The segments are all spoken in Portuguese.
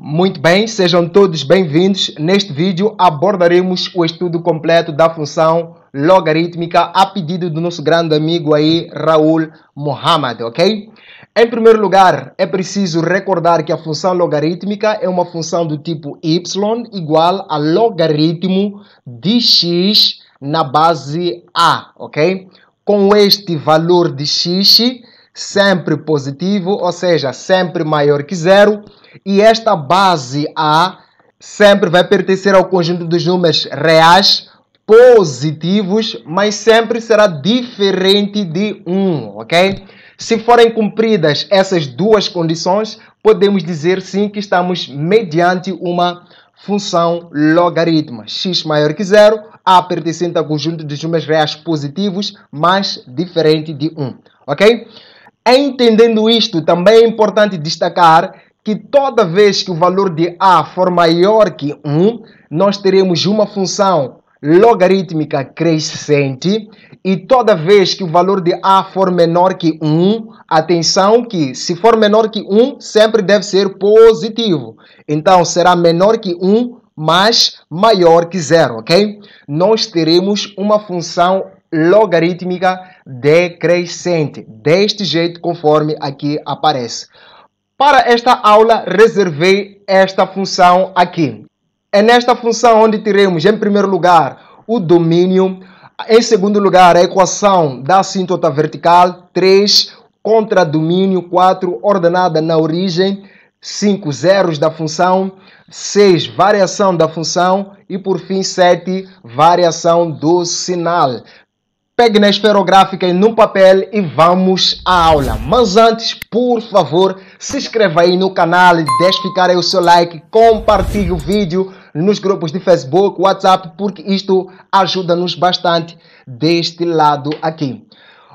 Muito bem, sejam todos bem-vindos. Neste vídeo abordaremos o estudo completo da função logarítmica a pedido do nosso grande amigo aí, Raul Mohamed, ok? Em primeiro lugar, é preciso recordar que a função logarítmica é uma função do tipo y igual a logaritmo de x na base a, ok? Com este valor de x, sempre positivo, ou seja, sempre maior que zero, e esta base A sempre vai pertencer ao conjunto dos números reais positivos, mas sempre será diferente de 1, ok? Se forem cumpridas essas duas condições, podemos dizer sim que estamos mediante uma função logaritma x maior que zero, a pertencente ao conjunto dos números reais positivos, mas diferente de 1, ok? Entendendo isto, também é importante destacar que toda vez que o valor de A for maior que 1, nós teremos uma função logarítmica crescente e toda vez que o valor de A for menor que 1, atenção que se for menor que 1, sempre deve ser positivo. Então será menor que 1, mas maior que zero, ok? Nós teremos uma função logarítmica decrescente, deste jeito conforme aqui aparece. Para esta aula, reservei esta função aqui. É nesta função onde teremos, em primeiro lugar, o domínio, em segundo lugar, a equação da assíntota vertical, 3 contra domínio, 4 ordenada na origem, 5 zeros da função, 6 variação da função e, por fim, 7 variação do sinal. Pegue na esferográfica e num papel e vamos à aula. Mas antes, por favor, se inscreva aí no canal deixe ficar aí o seu like, compartilhe o vídeo nos grupos de Facebook, WhatsApp, porque isto ajuda-nos bastante deste lado aqui.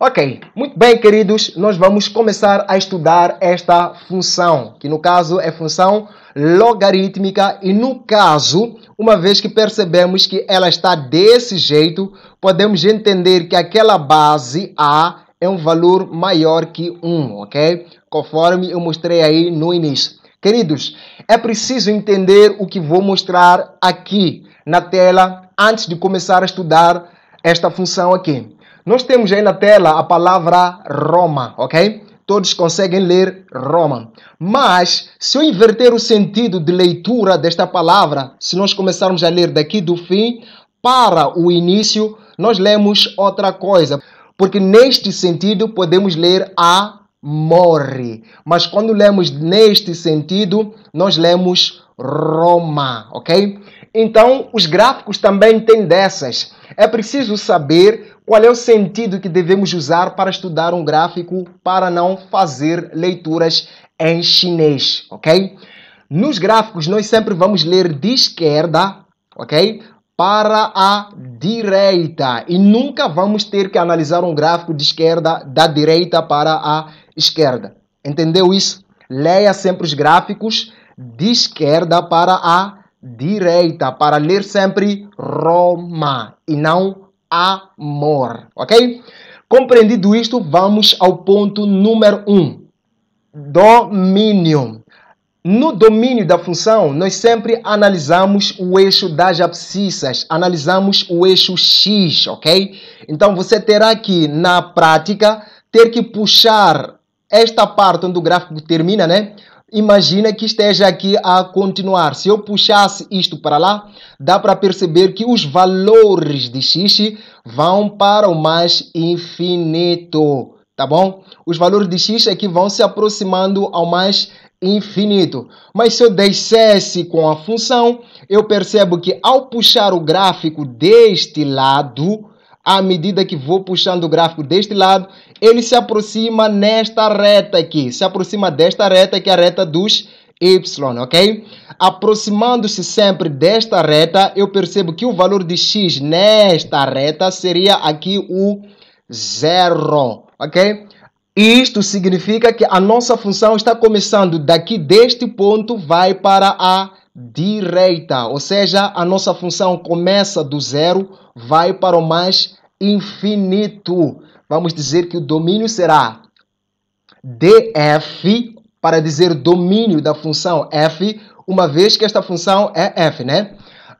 Ok, muito bem, queridos, nós vamos começar a estudar esta função, que no caso é função logarítmica e no caso uma vez que percebemos que ela está desse jeito, podemos entender que aquela base A é um valor maior que 1, ok? Conforme eu mostrei aí no início. Queridos, é preciso entender o que vou mostrar aqui na tela antes de começar a estudar esta função aqui. Nós temos aí na tela a palavra Roma, ok? Todos conseguem ler Roma. Mas, se eu inverter o sentido de leitura desta palavra, se nós começarmos a ler daqui do fim para o início, nós lemos outra coisa. Porque neste sentido podemos ler a morre. Mas quando lemos neste sentido, nós lemos Roma, ok? Então, os gráficos também têm dessas. É preciso saber qual é o sentido que devemos usar para estudar um gráfico para não fazer leituras em chinês, ok? Nos gráficos, nós sempre vamos ler de esquerda, ok? Para a direita. E nunca vamos ter que analisar um gráfico de esquerda da direita para a esquerda. Entendeu isso? Leia sempre os gráficos de esquerda para a direita, para ler sempre Roma e não amor, ok? Compreendido isto, vamos ao ponto número 1. Um, domínio. No domínio da função, nós sempre analisamos o eixo das abscissas, analisamos o eixo x, ok? Então você terá que, na prática, ter que puxar esta parte onde o gráfico termina, né? imagina que esteja aqui a continuar. Se eu puxasse isto para lá, dá para perceber que os valores de x vão para o mais infinito, tá bom? Os valores de x aqui é vão se aproximando ao mais infinito. Mas se eu descesse com a função, eu percebo que ao puxar o gráfico deste lado, à medida que vou puxando o gráfico deste lado, ele se aproxima nesta reta aqui, se aproxima desta reta que é a reta dos y, ok? Aproximando-se sempre desta reta, eu percebo que o valor de x nesta reta seria aqui o zero, ok? Isto significa que a nossa função está começando daqui deste ponto, vai para a direita, ou seja, a nossa função começa do zero, vai para o mais infinito. Vamos dizer que o domínio será df para dizer domínio da função f, uma vez que esta função é f, né?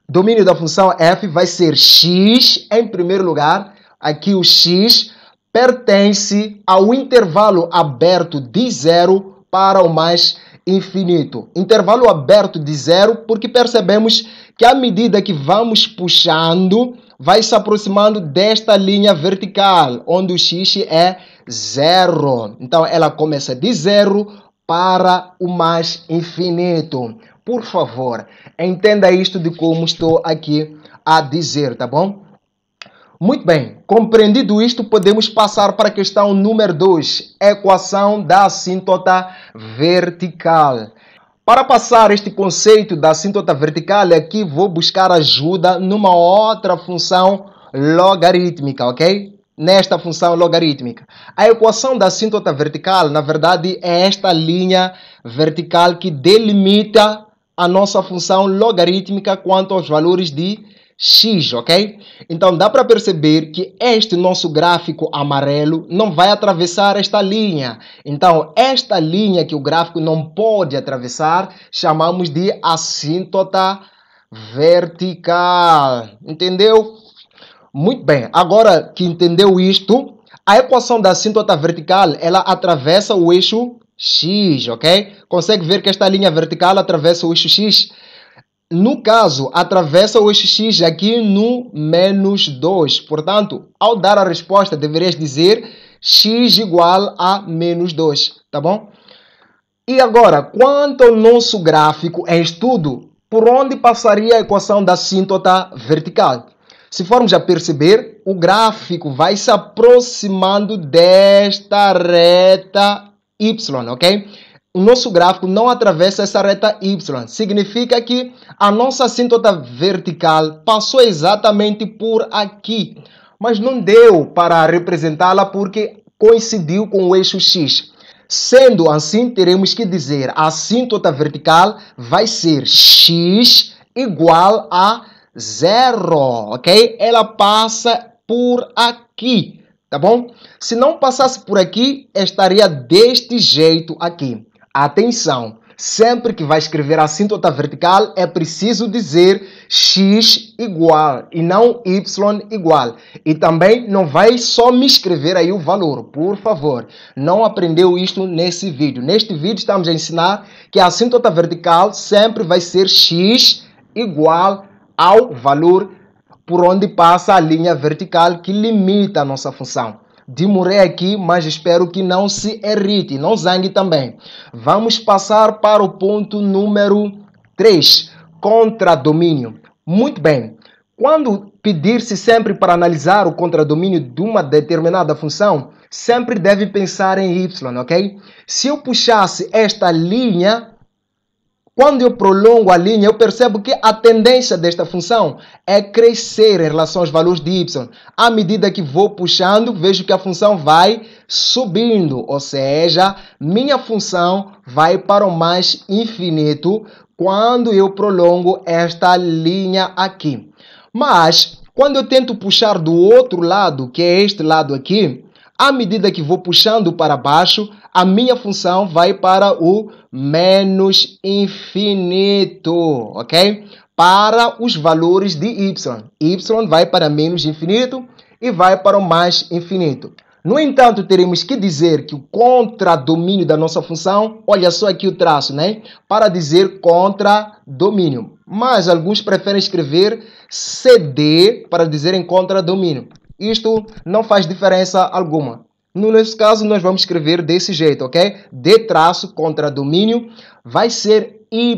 Domínio da função f vai ser x em primeiro lugar. Aqui o x pertence ao intervalo aberto de zero para o mais infinito infinito. Intervalo aberto de zero, porque percebemos que à medida que vamos puxando, vai se aproximando desta linha vertical, onde o x é zero. Então ela começa de zero para o mais infinito. Por favor, entenda isto de como estou aqui a dizer, tá bom? Muito bem, compreendido isto, podemos passar para a questão número 2, equação da assíntota vertical. Para passar este conceito da assíntota vertical, aqui vou buscar ajuda numa outra função logarítmica, ok? Nesta função logarítmica. A equação da assíntota vertical, na verdade, é esta linha vertical que delimita a nossa função logarítmica quanto aos valores de x, ok? Então dá para perceber que este nosso gráfico amarelo não vai atravessar esta linha. Então esta linha que o gráfico não pode atravessar, chamamos de assíntota vertical. Entendeu? Muito bem. Agora que entendeu isto, a equação da assíntota vertical, ela atravessa o eixo x, ok? Consegue ver que esta linha vertical atravessa o eixo x? no caso, atravessa o x aqui no menos 2. Portanto, ao dar a resposta, deverias dizer x igual a menos 2, tá bom? E agora, quanto ao nosso gráfico em é estudo, por onde passaria a equação da assíntota vertical? Se formos a perceber, o gráfico vai se aproximando desta reta y, ok? o nosso gráfico não atravessa essa reta Y. Significa que a nossa assíntota vertical passou exatamente por aqui, mas não deu para representá-la porque coincidiu com o eixo X. Sendo assim, teremos que dizer a assíntota vertical vai ser X igual a zero, ok? Ela passa por aqui, tá bom? Se não passasse por aqui, estaria deste jeito aqui. Atenção! Sempre que vai escrever assíntota vertical, é preciso dizer x igual e não y igual. E também não vai só me escrever aí o valor, por favor. Não aprendeu isto nesse vídeo. Neste vídeo estamos a ensinar que a assíntota vertical sempre vai ser x igual ao valor por onde passa a linha vertical que limita a nossa função. Demorei aqui, mas espero que não se irrite, não zangue também. Vamos passar para o ponto número 3, contradomínio. Muito bem. Quando pedir-se sempre para analisar o contradomínio de uma determinada função, sempre deve pensar em y, ok? Se eu puxasse esta linha quando eu prolongo a linha, eu percebo que a tendência desta função é crescer em relação aos valores de y. À medida que vou puxando, vejo que a função vai subindo, ou seja, minha função vai para o mais infinito quando eu prolongo esta linha aqui. Mas, quando eu tento puxar do outro lado, que é este lado aqui, à medida que vou puxando para baixo, a minha função vai para o menos infinito, ok? Para os valores de y. y vai para menos infinito e vai para o mais infinito. No entanto, teremos que dizer que o contradomínio da nossa função, olha só aqui o traço, né? Para dizer contradomínio. Mas alguns preferem escrever CD para dizer em contradomínio. Isto não faz diferença alguma. No nosso caso, nós vamos escrever desse jeito, ok? D traço contra domínio vai ser Y.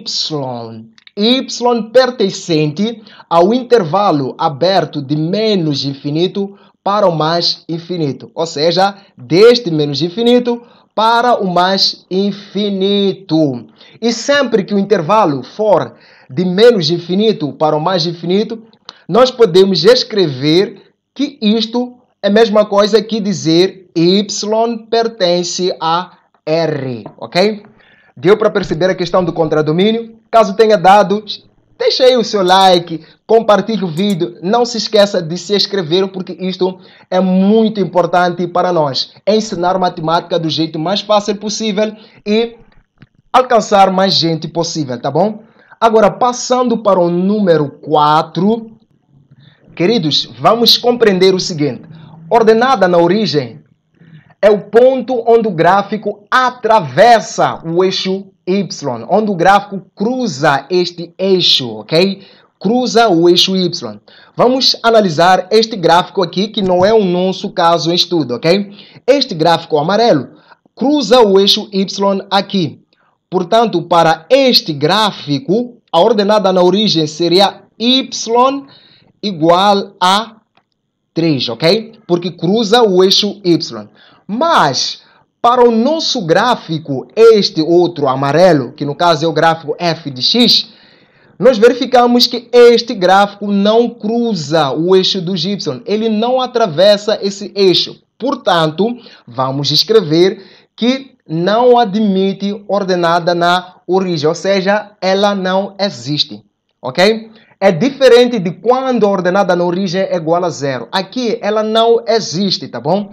Y pertencente ao intervalo aberto de menos infinito para o mais infinito. Ou seja, deste menos infinito para o mais infinito. E sempre que o intervalo for de menos infinito para o mais infinito, nós podemos escrever que isto é a mesma coisa que dizer y pertence a r, ok? Deu para perceber a questão do contradomínio? Caso tenha dado, deixe aí o seu like, compartilhe o vídeo, não se esqueça de se inscrever porque isto é muito importante para nós. É ensinar matemática do jeito mais fácil possível e alcançar mais gente possível, tá bom? Agora, passando para o número 4, Queridos, vamos compreender o seguinte: ordenada na origem é o ponto onde o gráfico atravessa o eixo y, onde o gráfico cruza este eixo, ok? Cruza o eixo y. Vamos analisar este gráfico aqui, que não é o nosso caso em estudo, ok? Este gráfico amarelo cruza o eixo y aqui. Portanto, para este gráfico, a ordenada na origem seria y igual a 3, ok? Porque cruza o eixo Y. Mas, para o nosso gráfico, este outro amarelo, que no caso é o gráfico f de x, nós verificamos que este gráfico não cruza o eixo dos y, ele não atravessa esse eixo. Portanto, vamos escrever que não admite ordenada na origem, ou seja, ela não existe, ok? é diferente de quando a ordenada na origem é igual a zero. Aqui ela não existe, tá bom?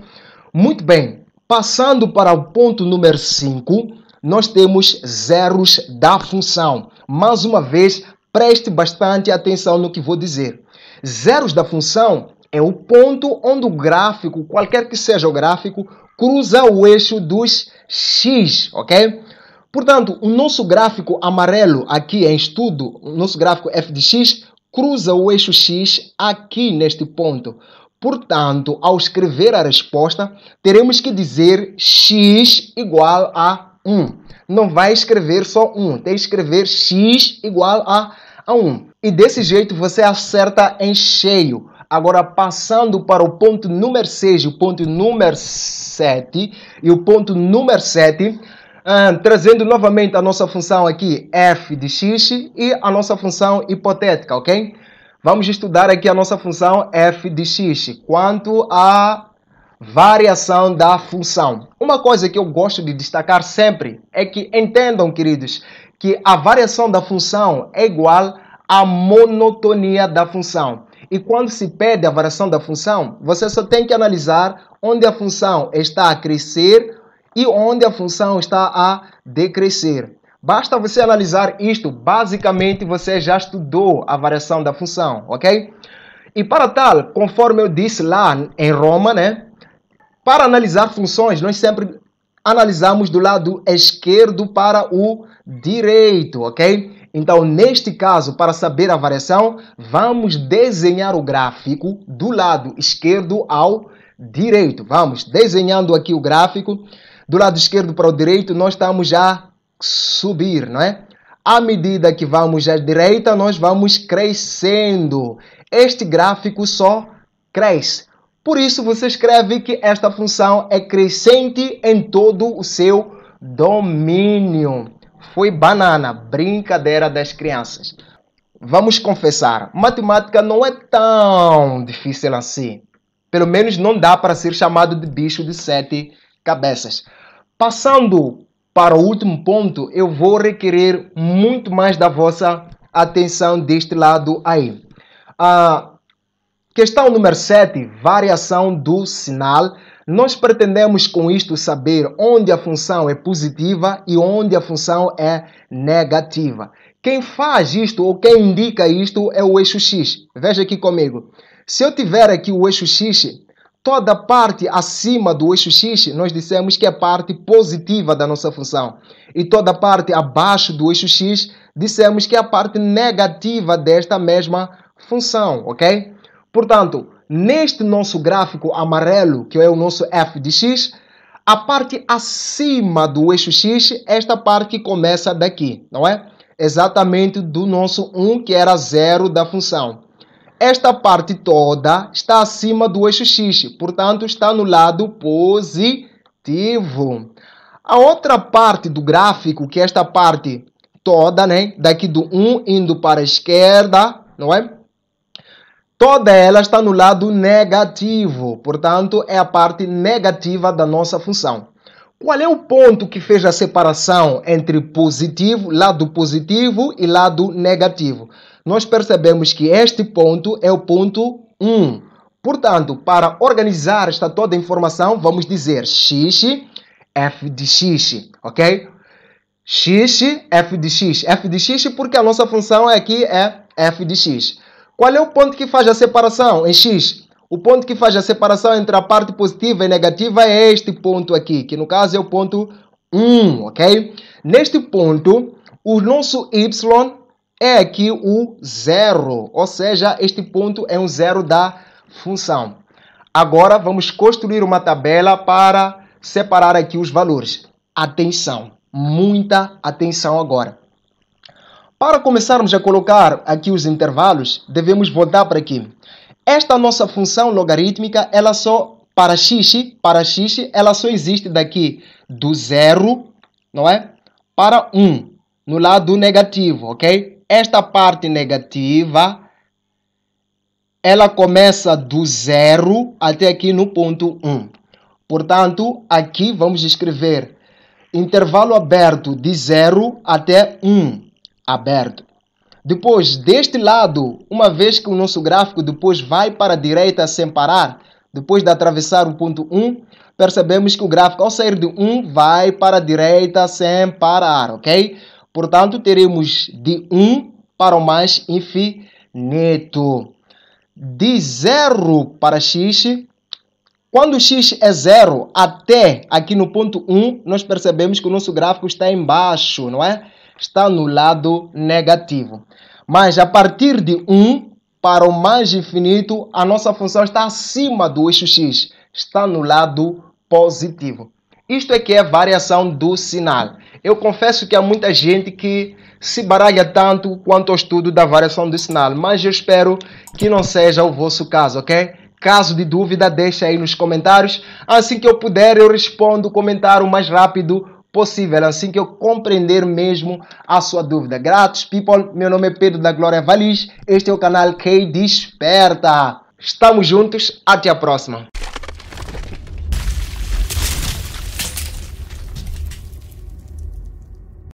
Muito bem, passando para o ponto número 5, nós temos zeros da função. Mais uma vez, preste bastante atenção no que vou dizer. Zeros da função é o ponto onde o gráfico, qualquer que seja o gráfico, cruza o eixo dos x, ok? Portanto, o nosso gráfico amarelo aqui em estudo, o nosso gráfico f de x, cruza o eixo x aqui neste ponto. Portanto, ao escrever a resposta, teremos que dizer x igual a 1. Não vai escrever só 1, tem que escrever x igual a, a 1. E desse jeito você acerta em cheio. Agora, passando para o ponto número 6, o ponto número 7 e o ponto número 7, trazendo novamente a nossa função aqui f de x e a nossa função hipotética, ok? Vamos estudar aqui a nossa função f de x quanto à variação da função. Uma coisa que eu gosto de destacar sempre é que entendam, queridos, que a variação da função é igual à monotonia da função. E quando se pede a variação da função, você só tem que analisar onde a função está a crescer e onde a função está a decrescer. Basta você analisar isto, basicamente você já estudou a variação da função, ok? E para tal, conforme eu disse lá em Roma, né? Para analisar funções, nós sempre analisamos do lado esquerdo para o direito, ok? Então, neste caso, para saber a variação, vamos desenhar o gráfico do lado esquerdo ao direito. Vamos desenhando aqui o gráfico. Do lado esquerdo para o direito, nós estamos a subir, não é? À medida que vamos à direita, nós vamos crescendo. Este gráfico só cresce. Por isso, você escreve que esta função é crescente em todo o seu domínio. Foi banana, brincadeira das crianças. Vamos confessar, matemática não é tão difícil assim. Pelo menos não dá para ser chamado de bicho de sete cabeças. Passando para o último ponto, eu vou requerer muito mais da vossa atenção deste lado aí. A questão número 7, variação do sinal. Nós pretendemos com isto saber onde a função é positiva e onde a função é negativa. Quem faz isto ou quem indica isto é o eixo X. Veja aqui comigo. Se eu tiver aqui o eixo X, toda parte acima do eixo X, nós dissemos que é a parte positiva da nossa função. E toda parte abaixo do eixo X, dissemos que é a parte negativa desta mesma função, ok? Portanto, neste nosso gráfico amarelo, que é o nosso f de x, a parte acima do eixo x, esta parte que começa daqui, não é? Exatamente do nosso 1, que era zero da função. Esta parte toda está acima do eixo X, portanto está no lado positivo. A outra parte do gráfico, que é esta parte toda, né, daqui do 1 indo para a esquerda, não é? Toda ela está no lado negativo, portanto é a parte negativa da nossa função. Qual é o ponto que fez a separação entre positivo, lado positivo e lado negativo? nós percebemos que este ponto é o ponto 1. Portanto, para organizar esta toda a informação, vamos dizer x, f de x, ok? x, f de x. f de x porque a nossa função aqui é f de x. Qual é o ponto que faz a separação em x? O ponto que faz a separação entre a parte positiva e negativa é este ponto aqui, que no caso é o ponto 1, ok? Neste ponto, o nosso y é aqui o zero, ou seja, este ponto é um zero da função. Agora vamos construir uma tabela para separar aqui os valores. Atenção, muita atenção agora. Para começarmos a colocar aqui os intervalos, devemos voltar para aqui. Esta nossa função logarítmica, ela só para x, para x, ela só existe daqui do zero, não é? Para 1, um, no lado negativo, ok? esta parte negativa ela começa do zero até aqui no ponto 1. Um. Portanto, aqui vamos escrever intervalo aberto de zero até 1 um, aberto. Depois, deste lado, uma vez que o nosso gráfico depois vai para a direita sem parar, depois de atravessar o ponto 1, um, percebemos que o gráfico ao sair de 1 vai para a direita sem parar, ok? Portanto, teremos de 1 para o mais infinito. De 0 para x, quando x é 0 até aqui no ponto 1, um, nós percebemos que o nosso gráfico está embaixo, não é? Está no lado negativo. Mas a partir de 1 um, para o mais infinito, a nossa função está acima do eixo x, está no lado positivo. Isto é que é variação do sinal. Eu confesso que há muita gente que se baralha tanto quanto ao estudo da variação do sinal, mas eu espero que não seja o vosso caso, ok? Caso de dúvida, deixa aí nos comentários. Assim que eu puder, eu respondo o comentário o mais rápido possível, assim que eu compreender mesmo a sua dúvida. Gratos, people. Meu nome é Pedro da Glória Valiz, Este é o canal K Desperta. Estamos juntos. Até a próxima.